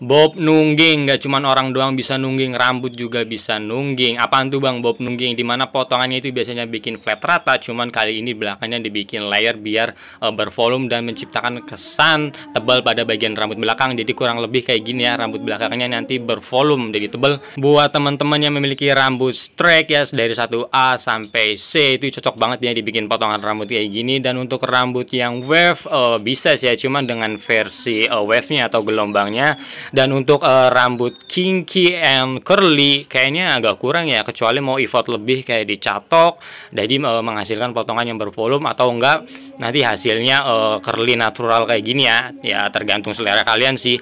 Bob nungging, nggak cuman orang doang bisa nungging, rambut juga bisa nungging. Apaan tuh bang Bob nungging? Dimana potongannya itu biasanya bikin flat rata, cuman kali ini belakangnya dibikin layer biar uh, bervolume dan menciptakan kesan tebal pada bagian rambut belakang. Jadi kurang lebih kayak gini ya, rambut belakangnya nanti bervolume, jadi tebal. Buat teman-teman yang memiliki rambut straight ya, dari 1A sampai C itu cocok banget ya dibikin potongan rambut kayak gini. Dan untuk rambut yang wave uh, bisa sih ya, cuman dengan versi uh, wave-nya atau gelombangnya dan untuk uh, rambut kinky and curly kayaknya agak kurang ya kecuali mau effort lebih kayak dicatok jadi uh, menghasilkan potongan yang bervolume atau enggak nanti hasilnya uh, curly natural kayak gini ya ya tergantung selera kalian sih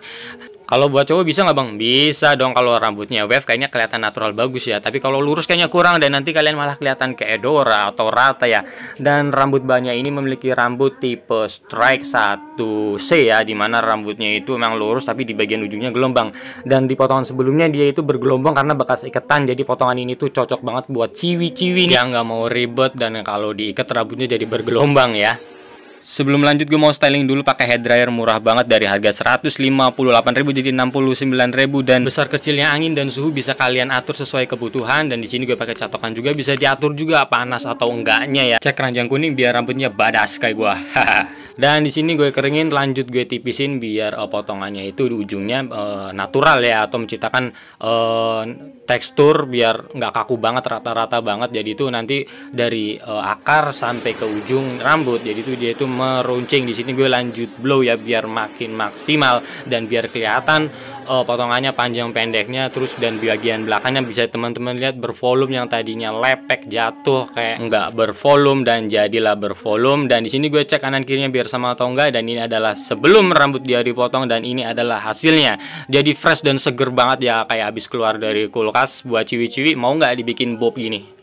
kalau buat cowok bisa nggak bang? Bisa dong kalau rambutnya wave kayaknya kelihatan natural bagus ya. Tapi kalau lurus kayaknya kurang dan nanti kalian malah kelihatan kayak Edora atau rata ya. Dan rambut banyak ini memiliki rambut tipe strike 1C ya. Dimana rambutnya itu memang lurus tapi di bagian ujungnya gelombang. Dan di potongan sebelumnya dia itu bergelombang karena bekas iketan. Jadi potongan ini tuh cocok banget buat ciwi-ciwi. nih yang nggak mau ribet dan kalau diikat rambutnya jadi bergelombang ya. Sebelum lanjut gue mau styling dulu pakai head dryer murah banget dari harga 158.000 jadi 69.000 dan besar kecilnya angin dan suhu bisa kalian atur sesuai kebutuhan dan di sini gue pakai catokan juga bisa diatur juga panas atau enggaknya ya. Cek keranjang kuning biar rambutnya badas kayak gue. dan di sini gue keringin lanjut gue tipisin biar uh, potongannya itu di ujungnya uh, natural ya atau menciptakan uh, tekstur biar nggak kaku banget rata-rata banget jadi itu nanti dari uh, akar sampai ke ujung rambut jadi itu dia itu meruncing di sini gue lanjut blow ya biar makin maksimal dan biar kelihatan uh, potongannya panjang pendeknya terus dan bagian belakangnya bisa teman-teman lihat bervolume yang tadinya lepek jatuh kayak nggak bervolume dan jadilah bervolume dan di sini gue cek kanan kirinya biar sama atau enggak dan ini adalah sebelum rambut dia dipotong dan ini adalah hasilnya jadi fresh dan seger banget ya kayak habis keluar dari kulkas buat ciwi-ciwi mau nggak dibikin bob gini